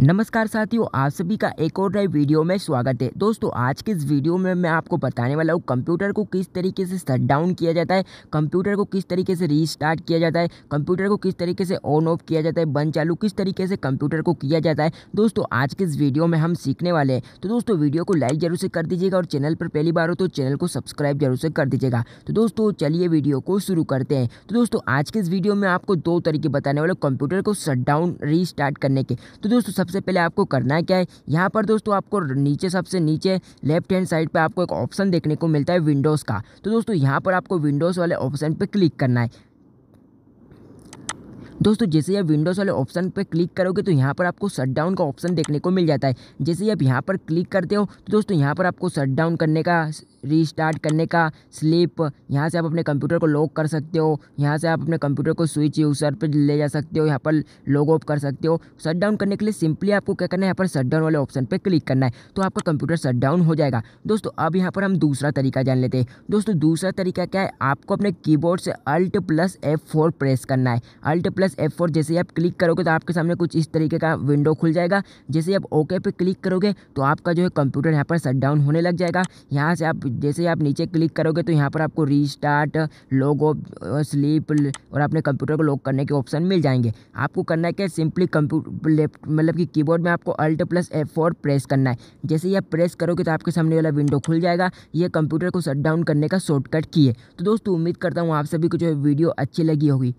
नमस्कार साथियों आप सभी का एक और नए वीडियो में स्वागत है दोस्तों आज के इस वीडियो में मैं आपको बताने वाला हूँ कंप्यूटर को किस तरीके से शट डाउन किया जाता है कंप्यूटर को किस तरीके से रीस्टार्ट किया जाता है कंप्यूटर को किस तरीके से ऑन ऑफ किया जाता है बंद चालू किस तरीके से कंप्यूटर को किया जाता है दोस्तों आज के इस वीडियो में हम सीखने वाले हैं तो दोस्तों वीडियो को लाइक जरूर से कर दीजिएगा और चैनल पर पहली बार हो तो चैनल को सब्सक्राइब जरूर से कर दीजिएगा तो दोस्तों चलिए वीडियो को शुरू करते हैं तो दोस्तों आज के इस वीडियो में आपको दो तरीके बताने वाले कंप्यूटर को शट डाउन रीस्टार्ट करने के तो दोस्तों सबसे पहले आपको करना है क्या है यहाँ पर दोस्तों आपको नीचे सबसे नीचे लेफ्ट हैंड साइड पर आपको एक ऑप्शन देखने को मिलता है विंडोज़ का तो दोस्तों यहाँ पर आपको विंडोज़ वाले ऑप्शन पर क्लिक करना है दोस्तों जैसे आप विंडोज़ वाले ऑप्शन पर क्लिक करोगे तो यहाँ पर आपको डाउन का ऑप्शन देखने को मिल जाता है जैसे ही आप यहाँ पर क्लिक करते हो तो दोस्तों यहाँ पर आपको डाउन करने का रीस्टार्ट करने का स्लिप यहाँ से आप अपने कंप्यूटर को लॉक कर सकते हो यहाँ से आप अपने कंप्यूटर को स्विच यूज़र पर ले जा सकते हो यहाँ पर लॉग ऑफ कर सकते हो डाउन करने के लिए सिंपली आपको क्या करना है यहाँ पर डाउन वाले ऑप्शन पर क्लिक करना है तो आपका कंप्यूटर डाउन हो जाएगा दोस्तों अब यहाँ पर हम दूसरा तरीका जान लेते हैं दोस्तों दूसरा तरीका क्या है आपको अपने कीबोर्ड से alt plus F four press करना है alt plus plus F four जैसे आप क्लिक करोगे तो आपके सामने कुछ इस तरीके का विंडो खुल जाएगा जैसे आप ओके पे क्लिक करोगे तो आपका जो है कंप्यूटर यहाँ पर शट डाउन होने लग जाएगा यहाँ से आप जैसे आप नीचे क्लिक करोगे तो यहाँ पर आपको रीस्टार्ट लॉग ऑफ स्लीप और अपने कंप्यूटर को लॉक करने के ऑप्शन मिल जाएंगे आपको करना है क्या सिंपली कंप्यूटर लेफ्ट मतलब कि कीबोर्ड में आपको alt plus F four press करना है जैसे ही आप प्रेस करोगे तो आपके सामने वाला विंडो खुल जाएगा ये कंप्यूटर को शट डाउन करने का शॉर्टकट की है तो दोस्तों उम्मीद करता हूँ आप सभी को जो है वीडियो अच्छी लगी होगी